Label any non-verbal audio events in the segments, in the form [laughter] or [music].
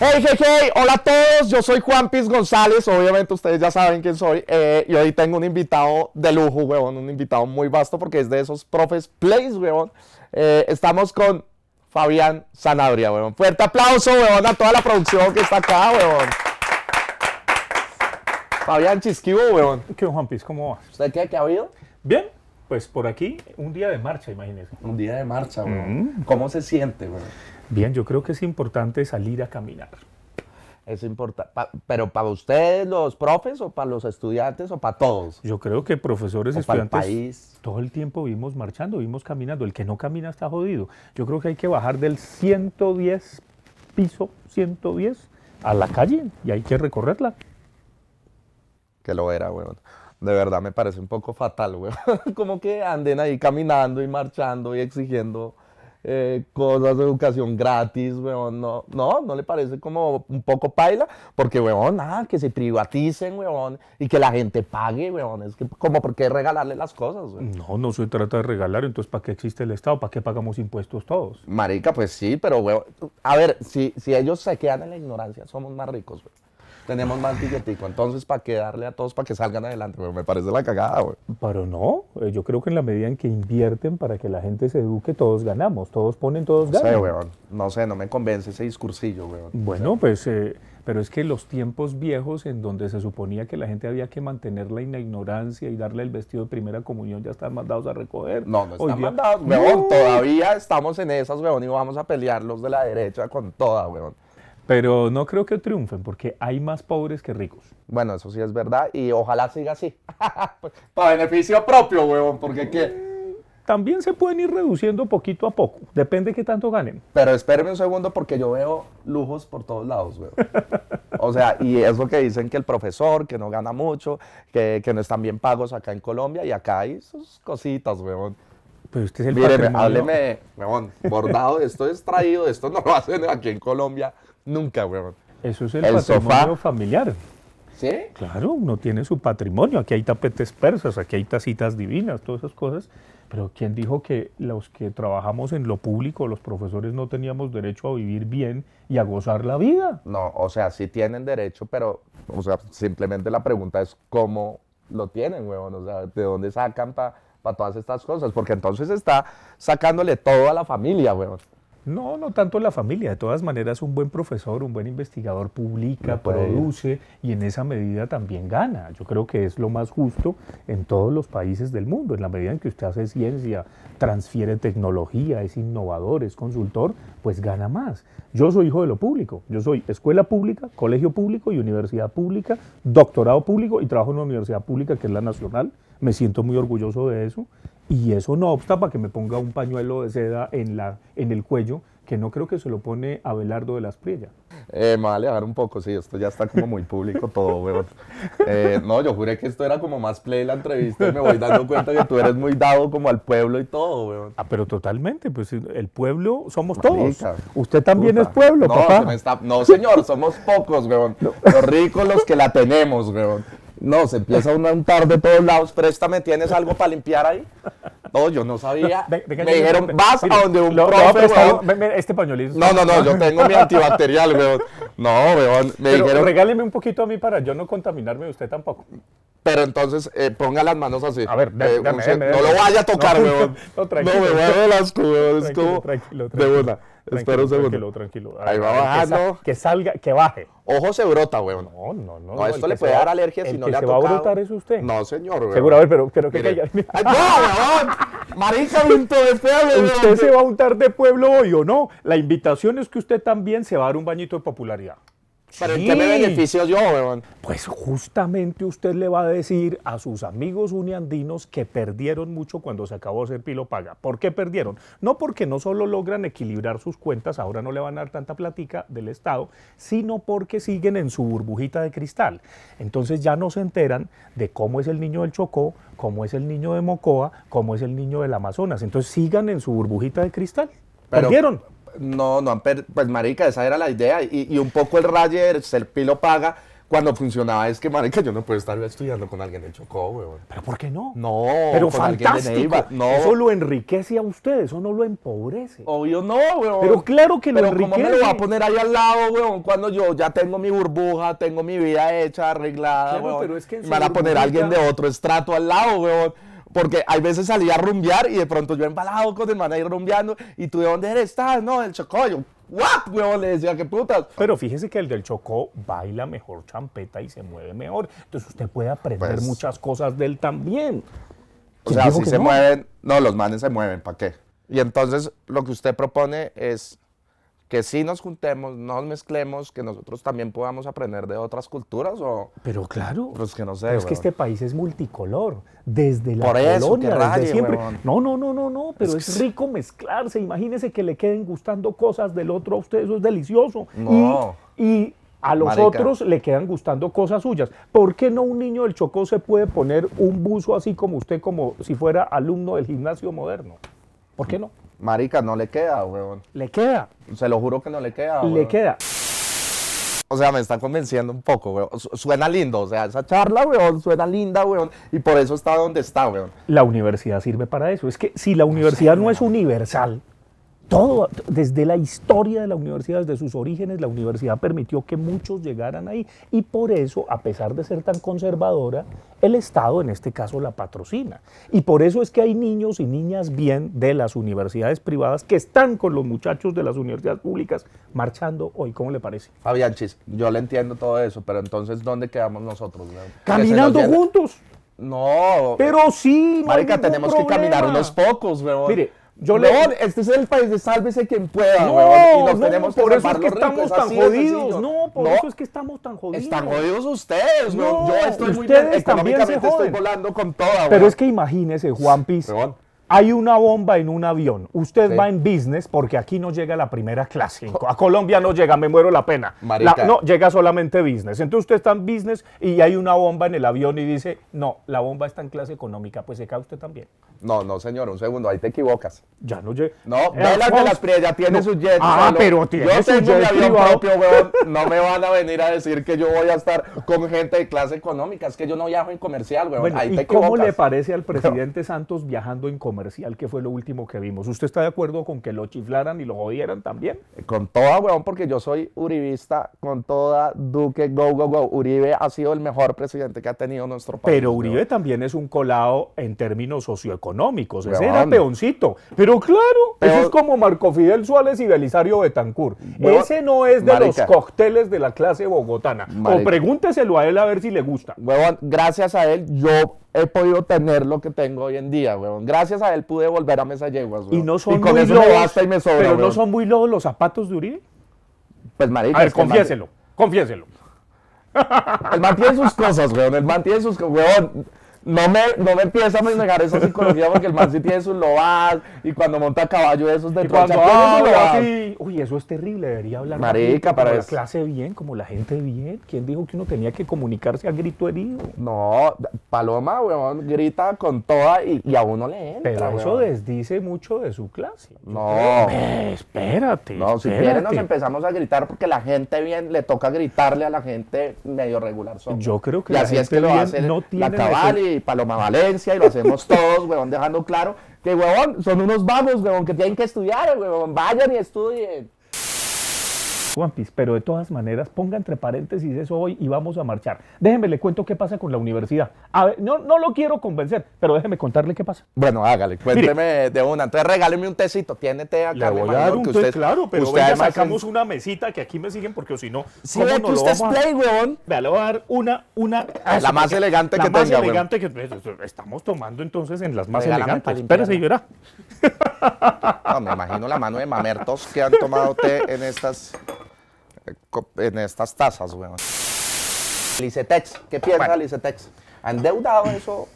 Hey, hey, hola a todos, yo soy Juan Piz González, obviamente ustedes ya saben quién soy, eh, y hoy tengo un invitado de lujo, huevón, un invitado muy vasto porque es de esos profes plays, huevón. Eh, estamos con Fabián Sanabria, huevón. Fuerte aplauso, weón, a toda la producción que está acá, huevón. Fabián Chisquivo, huevón. ¿Qué, Juan Piz, cómo vas? ¿Usted qué, ha habido? Bien, pues por aquí, un día de marcha, imagínese. Un día de marcha, huevón. Mm. ¿Cómo se siente, huevón? Bien, yo creo que es importante salir a caminar. Es importante, pero para ustedes los profes o para los estudiantes o para todos. Yo creo que profesores, y estudiantes, para el país. todo el tiempo vimos marchando, vimos caminando. El que no camina está jodido. Yo creo que hay que bajar del 110 piso 110 a la calle y hay que recorrerla. Que lo era, weón. De verdad me parece un poco fatal, weón. [laughs] Como que anden ahí caminando y marchando y exigiendo eh, cosas de educación gratis, weón, no, no, no le parece como un poco paila, porque, weón, nada, que se privaticen, weón, y que la gente pague, weón, es que como porque qué regalarle las cosas, weón. No, no se trata de regalar, entonces, ¿para qué existe el Estado? ¿Para qué pagamos impuestos todos? Marica, pues sí, pero, weón, a ver, si, si ellos se quedan en la ignorancia, somos más ricos, weón tenemos más billetico. Entonces, ¿para qué darle a todos para que salgan adelante? Me parece la cagada, güey. Pero no, eh, yo creo que en la medida en que invierten para que la gente se eduque, todos ganamos. Todos ponen, todos ganan. No sé, weón. No sé, no me convence ese discursillo, weón. Bueno, pues... Eh, pero es que los tiempos viejos en donde se suponía que la gente había que mantener en la ignorancia y darle el vestido de primera comunión ya están mandados a recoger. No, no están mandados, Todavía estamos en esas, weón, y vamos a pelear los de la derecha con toda, weón. Pero no creo que triunfen porque hay más pobres que ricos. Bueno, eso sí es verdad y ojalá siga así. [laughs] Para beneficio propio, huevón, porque qué. También se pueden ir reduciendo poquito a poco, depende de qué tanto ganen. Pero espéreme un segundo porque yo veo lujos por todos lados, huevón. [laughs] O sea, y es lo que dicen que el profesor, que no gana mucho, que, no están bien pagos acá en Colombia y acá hay sus cositas, huevón. Pero usted es el Míreme, hábleme, huevón, bordado, esto es traído, esto no lo hacen aquí en Colombia. Nunca, weón. Eso es el, patrimonio familiar. ¿Sí? Claro, uno tiene su patrimonio. Aquí hay tapetes persas, aquí hay tacitas divinas, todas esas cosas. Pero ¿quién dijo que los que trabajamos en lo público, los profesores, no teníamos derecho a vivir bien y a gozar la vida? No, o sea, sí tienen derecho, pero, o sea, simplemente la pregunta es cómo lo tienen, huevón. O sea, ¿de dónde sacan para pa todas estas cosas? Porque entonces está sacándole todo a la familia, huevón. No, no tanto la familia. De todas maneras, un buen profesor, un buen investigador publica, produce y en esa medida también gana. Yo creo que es lo más justo en todos los países del mundo. En la medida en que usted hace ciencia, transfiere tecnología, es innovador, es consultor, pues gana más. Yo soy hijo de lo público. Yo soy escuela pública, colegio público y universidad pública, doctorado público y trabajo en una universidad pública que es la nacional. Me siento muy orgulloso de eso y eso no opta para que me ponga un pañuelo de seda en, la, en el cuello, que no creo que se lo pone Abelardo de las Priellas. Eh, me va a alejar un poco, sí, esto ya está como muy público todo, weón. Eh, no, yo juré que esto era como más play la entrevista y me voy dando cuenta que tú eres muy dado como al pueblo y todo, weón. Ah, pero totalmente, pues el pueblo somos todos. Usted también es pueblo, no, papá. No, señor, somos pocos, weón. [laughs] Los ricos los que la tenemos, weón. No, se empieza a a untar de todos lados. Préstame, ¿tienes algo para limpiar ahí? No, yo no sabía. me dijeron, vas a donde un profe, Este pañolito. No, no, no, yo tengo mi [laughs] antibacterial, weón. No, weón. Me Pero dijeron. Regáleme un poquito a mí para yo no contaminarme, usted tampoco. Pero entonces eh, ponga las manos así. A ver, eh, no lo vaya a tocar, weón. No, tranquilo. [laughs] No, me voy a las cubas. Tranquilo, De una. Espera un segundo. Tranquilo, tranquilo. Ahí va bajando. Que, que, salga, que baje. Ojo se brota, weón. No, no, no. No, esto le puede dar alergia si no le ha tocado. que se va a brotar es usted? No, señor, weón. Seguro, a ver, pero, creo que caiga. no, weón! Marica, viento de pueblo, ¿Usted se va a untar de pueblo hoy o no? La invitación es que usted también se va a dar un bañito de popularidad. ¿Para en qué me beneficio yo, Pues justamente usted le va a decir a sus amigos uniandinos que perdieron mucho cuando se acabó pilo Paga. ¿Por qué perdieron? No porque no solo logran equilibrar sus cuentas, ahora no le van a dar tanta platica del Estado, sino porque siguen en su burbujita de cristal. Entonces ya no se enteran de cómo es el niño del Chocó, cómo es el niño de Mocoa, cómo es el niño del Amazonas. Entonces sigan en su burbujita de cristal. perdieron. No, no han perdido, Pues, marica, esa era la idea. Y, y un poco el Rayer, pilo paga cuando funcionaba es que, marica, yo no puedo estar estudiando con alguien en Chocó, weón. ¿Pero por qué no? No. Pero fantástico. Eso lo enriquece a ustedes, eso no lo empobrece. Obvio no, weón. Pero claro que lo enriquece. ¿cómo me lo va a poner ahí al lado, weón? Cuando yo ya tengo mi burbuja, tengo mi vida hecha, arreglada, Pero me van a poner a alguien de otro estrato al lado, weón. Porque hay veces salía a rumbear y de pronto yo embalado con el man ahí rumbeando. ¿Y tú de dónde eres? ¿Estás? No, el Chocó. Yo, ¿what? Huevón, le decía, ¿qué putas? Pero fíjese que el del Chocó baila mejor champeta y se mueve mejor. Entonces usted puede aprender pues. muchas cosas de él también. O sea, si se mueven. No, los manes se mueven, ¿para qué? Y entonces lo que usted propone es que sí nos juntemos, nos mezclemos, que nosotros también podamos aprender de otras culturas o... Pero claro, pues es que este país es multicolor, desde la colonia, desde siempre. No, no, no, no, no, pero es, rico mezclarse, imagínese que le queden gustando cosas del otro a usted, eso es delicioso. y, a los otros le quedan gustando cosas suyas. ¿Por qué no un niño del Chocó se puede poner un buzo así como usted, como si fuera alumno del gimnasio moderno? ¿Por qué no? Marica, no le queda, weón. ¿Le queda? Se lo juro que no le queda, weón. ¿Le queda? O sea, me están convenciendo un poco, weón. Suena lindo, o sea, esa charla, weón, suena linda, weón. Y por eso está donde está, weón. La universidad sirve para eso. Es que si la universidad no es universal, todo, desde la historia de la universidad, desde sus orígenes, la universidad permitió que muchos llegaran ahí y por eso, a pesar de ser tan conservadora, el Estado en este caso la patrocina. Y por eso es que hay niños y niñas bien de las universidades privadas que están con los muchachos de las universidades públicas marchando hoy, ¿cómo le parece? Fabián yo le entiendo todo eso, pero entonces ¿dónde quedamos nosotros? Caminando juntos. No. Pero sí, Marica, tenemos que caminar unos pocos, weón. Mire, yo León, este es el país de sálvese quien pueda. No, no, tenemos por eso es que estamos tan jodidos. No, por eso es que estamos tan jodidos. Están jodidos ustedes, No, Yo estoy muy bien. Económicamente estoy volando con toda, Pero es que imagínese, Juan Piz. Hay una bomba en un avión. Usted va en business porque aquí no llega la primera clase. A Colombia no llega, me muero la pena. no, llega solamente business. Entonces usted está en business y hay una bomba en el avión y dice, no, la bomba está en clase económica, pues se cae usted también. No, no, señor, un segundo, ahí te equivocas. Ya no llega. No, eh, velas de las ya tiene su jet Ah, pero tiene yo tengo jet avión propio, [laughs] No me van a venir a decir que yo voy a estar con gente de clase económica. Es que yo no viajo en comercial, weón. ahí te equivocas. ¿Cómo le parece al [laughs] presidente Santos viajando en comercial? comercial, que fue lo último que vimos. ¿Usted está de acuerdo con que lo chiflaran y lo jodieran también? Eh, con toda, weón, porque yo soy uribista, con toda, Duque, go, go, go. Uribe ha sido el mejor presidente que ha tenido nuestro país. Pero Uribe también es un colado en términos socioeconómicos. Ese era peoncito. Pero claro, eso es como Marco Fidel Suárez y Belisario Betancur. Ese no es de los cócteles de la clase bogotana. O pregúnteselo a él a ver si le gusta. Huevón, gracias a él, yo he podido tener lo que tengo hoy en día, weón. Gracias a él pude volver a Mesa Yeguas, weón. Y, no son con muy eso me basta y me sobra, Pero no son muy lobos los zapatos de Uribe. Pues, marica, a ver, confiéselo, confiéselo. El mantiene sus cosas, weón. El mantiene sus cosas, weón no me, no me empieza a negar esa psicología porque el man sí tiene sus lobas y cuando monta caballo esos de trocha, Uy, eso es terrible, debería hablar Marica, para la clase bien, como la gente bien. ¿Quién dijo que uno tenía que comunicarse a grito herido? No, Paloma, weón, grita con toda y, a uno le entra, Pero eso desdice mucho de su clase. No. espérate. No, si quieres nos empezamos a gritar porque la gente bien le toca gritarle a la gente medio regular. Yo creo que la así es que lo hacen no tiene la y Paloma Valencia y lo hacemos todos, dejando claro que, son unos vagos, huevón, que tienen que estudiar, vayan y estudien. One pero de todas maneras, ponga entre paréntesis eso hoy y vamos a marchar. Déjeme, le cuento qué pasa con la universidad. A ver, no, no lo quiero convencer, pero déjeme contarle qué pasa. Bueno, hágale, cuénteme de una. Entonces regáleme un tecito, tiene té acá. Le claro, pero usted sacamos una mesita que aquí me siguen porque si no, si no usted es play, le voy a dar una, una... Ah, la más elegante que la más elegante que Estamos tomando entonces en las más elegantes. Espérese y verá. No, me imagino la mano de mamertos que han tomado té en estas en estas tasas, weón. Licetex, ¿qué piensa bueno. Licetex? ¿Han deudado eso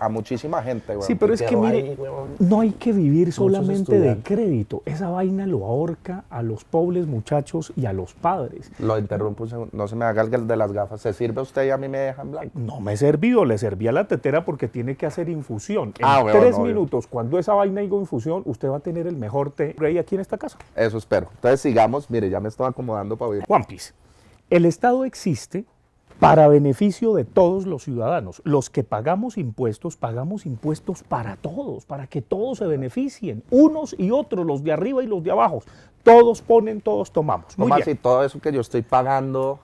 a muchísima gente, Sí, pero es que mire, no hay que vivir solamente de crédito. Esa vaina lo ahorca a los pobres muchachos y a los padres. Lo interrumpo un segundo. No se me haga el de las gafas. ¿Se sirve usted y a mí me dejan blanco? No me he servido. Le serví a la tetera porque tiene que hacer infusión. En ah, tres minutos, cuando esa vaina haga infusión, usted va a tener el mejor té rey aquí en esta casa. Eso espero. Entonces sigamos. Mire, ya me estaba acomodando para vivir. One Piece. El Estado existe para beneficio de todos los ciudadanos. Los que pagamos impuestos, pagamos impuestos para todos, para que todos se beneficien, unos y otros, los de arriba y los de abajo. Todos ponen, todos tomamos. No más y todo eso que yo estoy pagando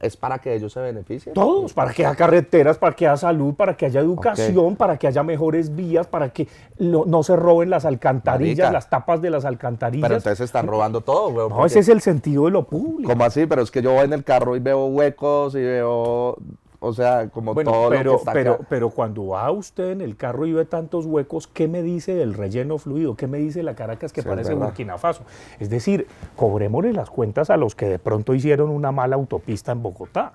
es para que ellos se beneficien. Todos, para que haya carreteras, para que haya salud, para que haya educación, para que haya mejores vías, para que no se roben las alcantarillas, las tapas de las alcantarillas. Pero entonces están robando todo, güey. No, ese es el sentido de lo público. ¿Cómo así? Pero es que yo voy en el carro y veo huecos y veo o sea, como todo pero, lo que está pero, pero cuando va usted en el carro y ve tantos huecos, ¿qué me dice del relleno fluido? ¿Qué me dice la Caracas que parece un Faso? Es decir, cobrémosle las cuentas a los que de pronto hicieron una mala autopista en Bogotá.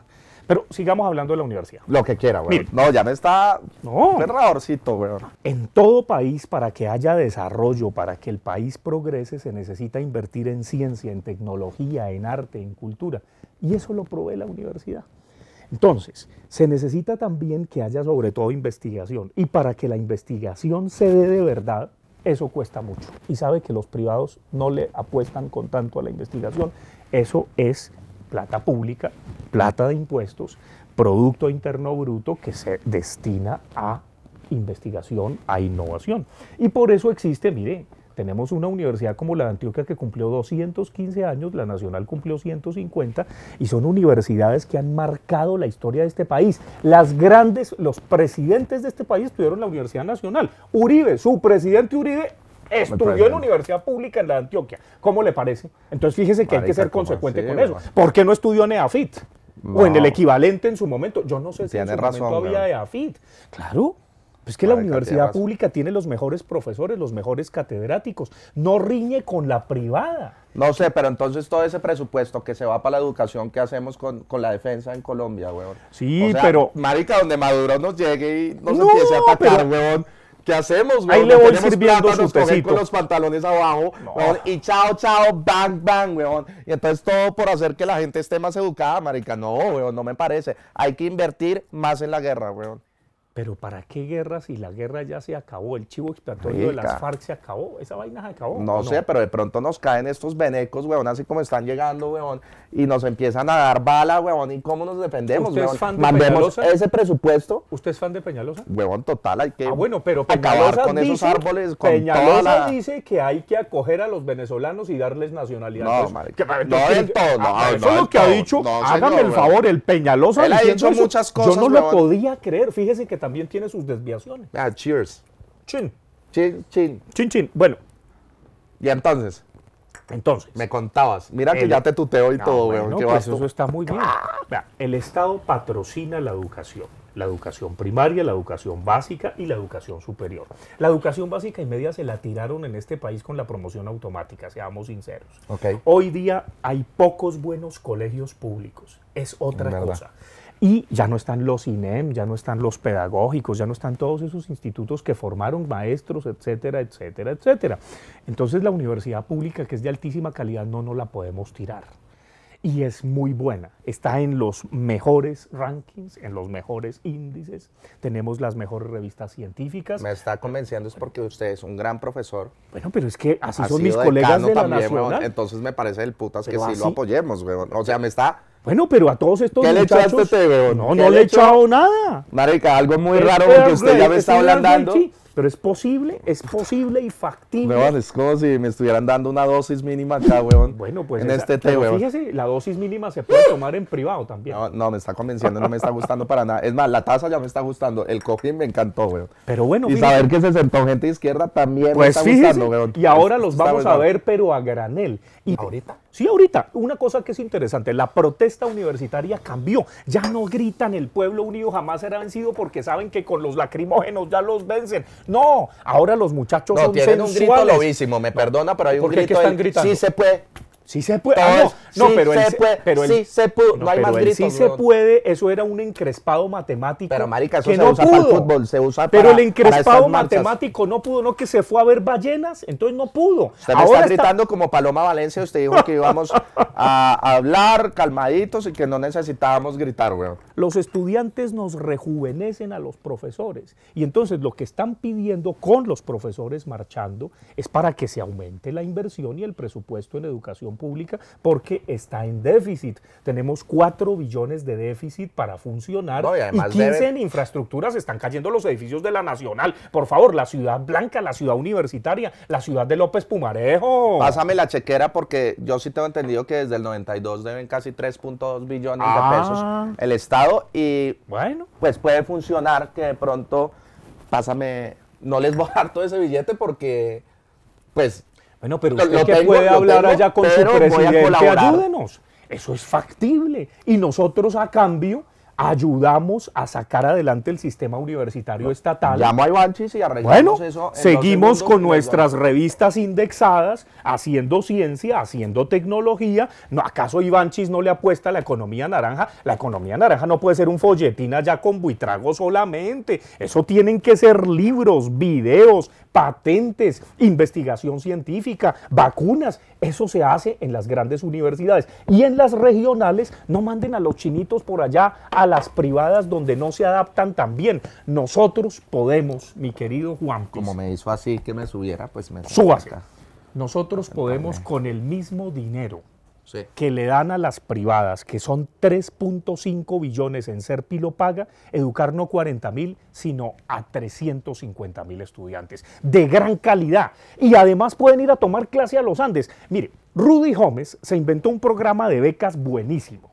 Pero sigamos hablando de la universidad. Lo que quiera, güey. No, ya me está no. Errorcito, güey. En todo país, para que haya desarrollo, para que el país progrese, se necesita invertir en ciencia, en tecnología, en arte, en cultura. Y eso lo provee la universidad. Entonces, se necesita también que haya sobre todo investigación y para que la investigación se dé de verdad, eso cuesta mucho. Y sabe que los privados no le apuestan con tanto a la investigación. Eso es plata pública, plata de impuestos, Producto Interno Bruto que se destina a investigación, a innovación. Y por eso existe, mire, tenemos una universidad como la de Antioquia que cumplió 215 años, la Nacional cumplió 150 y son universidades que han marcado la historia de este país. Las grandes, los presidentes de este país estuvieron la Universidad Nacional. Uribe, su presidente Uribe estudió en la universidad pública en la de Antioquia. ¿Cómo le parece? Entonces fíjese que hay que ser consecuente con eso. ¿Por qué no estudió en EAFIT? O en el equivalente en su momento. Yo no sé si en su momento había EAFIT. Claro. Pues que la universidad pública tiene los mejores profesores, los mejores catedráticos. No riñe con la privada. No sé, pero entonces todo ese presupuesto que se va para la educación, ¿qué hacemos con, con la defensa en Colombia, weón? Sí, pero. Marica, donde Maduro nos llegue y nos empiece a atacar, weón. ¿Qué hacemos, weón? Ahí le voy sirviendo su tecito. con los pantalones abajo, y chao, chao, bang, bang, weón. Y entonces todo por hacer que la gente esté más educada, marica. No, weón, no me parece. Hay que invertir más en la guerra, weón. Pero ¿para qué guerra si la guerra ya se acabó? El chivo expiatorio de las FARC se acabó. Esa vaina se acabó. No, sé, pero de pronto nos caen estos venecos, weón, así como están llegando, weón, y nos empiezan a dar bala, weón, ¿y cómo nos defendemos, ¿Usted Es fan de Mandemos ese presupuesto. ¿Usted es fan de Peñalosa? Weón, total, hay que. acabar ah, bueno, pero con esos árboles, con Peñalosa dice que hay que acoger a los venezolanos y darles nacionalidad. No, madre, no, no ah, Eso es lo que ha dicho. Hágame el favor, el Peñalosa. Él ha dicho muchas cosas. Yo no lo podía creer. Fíjese que también tiene sus desviaciones. Ah, cheers. Chin. Chin, chin. Chin, chin. Bueno. Y entonces. Entonces. Me contabas. Mira que ya te tuteo y todo, bueno, pues eso está muy bien. el Estado patrocina la educación. La educación primaria, la educación básica y la educación superior. La educación básica y media se la tiraron en este país con la promoción automática, seamos sinceros. Hoy día hay pocos buenos colegios públicos. Es otra cosa. Y ya no están los INEM, ya no están los pedagógicos, ya no están todos esos institutos que formaron maestros, etcétera, etcétera, etcétera. Entonces la universidad pública, que es de altísima calidad, no nos la podemos tirar. Y es muy buena. Está en los mejores rankings, en los mejores índices. Tenemos las mejores revistas científicas. Me está convenciendo es porque usted es un gran profesor. Bueno, pero es que así son mis colegas de la también, Entonces me parece el putas que sí lo apoyemos, O sea, me está bueno, pero a todos estos ¿Qué le echaste, No, no le he echado nada. Marica, algo muy este raro porque usted ya me este está hablando. Pero es posible, es posible y factible. es como si me estuvieran dando una dosis mínima acá, weón. Bueno, pues en este té, weón. Fíjese, la dosis mínima se puede tomar en privado también. No, no, me está convenciendo, no me está gustando para nada. Es más, la taza ya me está gustando. El cojín me encantó, weón. Pero bueno, Y saber que se sentó gente izquierda también pues me fíjese, weón. Y ahora los vamos a ver, pero a granel. Y ahorita. Sí, ahorita. Una cosa que es interesante, la protesta universitaria cambió. Ya no gritan el pueblo unido jamás será vencido porque saben que con los lacrimógenos ya los vencen. No, ahora los muchachos no, tienen un grito lobísimo, me perdona, pero hay un grito. Que están gritando? Sí se puede, Sí se puede. Ah, no, pero, se sí se puede. No, hay más gritos. se puede. Eso era un encrespado matemático. Pero marica, eso se usa para el fútbol, se usa Pero el encrespado matemático no pudo, no que se fue a ver ballenas, entonces no pudo. Usted me está, gritando como Paloma Valencia, usted dijo que íbamos [laughs] a hablar calmaditos y que no necesitábamos gritar, güey. Los estudiantes nos rejuvenecen a los profesores y entonces lo que están pidiendo con los profesores marchando es para que se aumente la inversión y el presupuesto en educación pública porque está en déficit. Tenemos 4 billones de déficit para funcionar y, 15 en infraestructuras están cayendo los edificios de la Nacional. Por favor, la ciudad blanca, la ciudad universitaria, la ciudad de López Pumarejo. Pásame la chequera porque yo sí tengo entendido que desde el 92 deben casi 3.2 billones de ah. pesos el Estado y bueno, pues puede funcionar que de pronto pásame, no les voy a dar todo ese billete porque pues bueno, pero usted que puede hablar allá con su presidente, ayúdenos. Eso es factible. Y nosotros a cambio ayudamos a sacar adelante el sistema universitario estatal. Llamo a Ivanchis y arreglamos eso. seguimos con nuestras revistas indexadas, haciendo ciencia, haciendo tecnología. ¿No, ¿Acaso Ivanchis no le apuesta a la economía naranja? La economía naranja no puede ser un folletín allá con buitrago solamente. Eso tienen que ser libros, videos, patentes, investigación científica, vacunas. Eso se hace en las grandes universidades. Y en las regionales no manden a los chinitos por allá a las privadas donde no se adaptan tan bien. Nosotros podemos, mi querido Juan. Como me hizo así que me subiera, pues me Subas. Nosotros podemos con el mismo dinero que le dan a las privadas, que son 3.5 billones en pilo paga, educar no 40 mil, sino a 350 mil estudiantes de gran calidad. Y además pueden ir a tomar clase a los Andes. Mire, Rudy Gómez se inventó un programa de becas buenísimo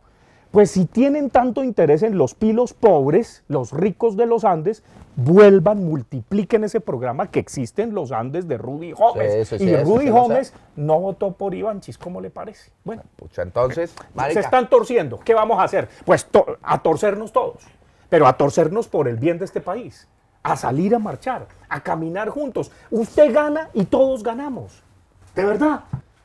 pues si tienen tanto interés en los pilos pobres, los ricos de los Andes, vuelvan, multipliquen ese programa que existe en los Andes de Rudy Gómez. y Rudy Gómez no votó por Iván Chis, ¿cómo le parece? Bueno, pues entonces, eh, se están torciendo. ¿Qué vamos a hacer? Pues a torcernos todos, pero a torcernos por el bien de este país, a salir a marchar, a caminar juntos. Usted gana y todos ganamos. De verdad.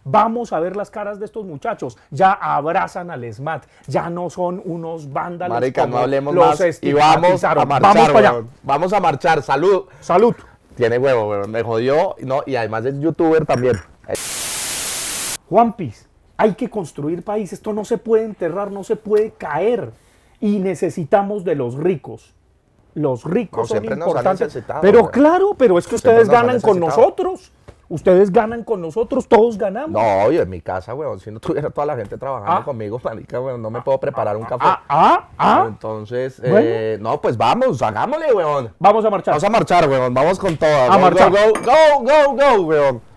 Vamos a ver las caras de estos muchachos. Ya abrazan al SMAT. Ya no son unos vándalos. Marica, hablemos los más. Y vamos a marchar. Vamos, a marchar. Salud. Salud. Tiene huevo, Me jodió. No, y además es youtuber también. Juan eh. Piz, hay que construir país. Esto no se puede enterrar, no se puede caer. Y necesitamos de los ricos los ricos son importantes. Pero claro, pero es que ustedes ganan con nosotros. Ustedes ganan con nosotros, todos ganamos. No, yo en mi casa, weón, si no tuviera toda la gente trabajando ah. conmigo, panica, weón, no me puedo preparar un café. Ah, ah, ah, ah. Entonces, eh, no, pues vamos, hagámosle, weón. Vamos a marchar. Vamos a marchar, weón, vamos con todas, A marchar. go, go, go, go weón.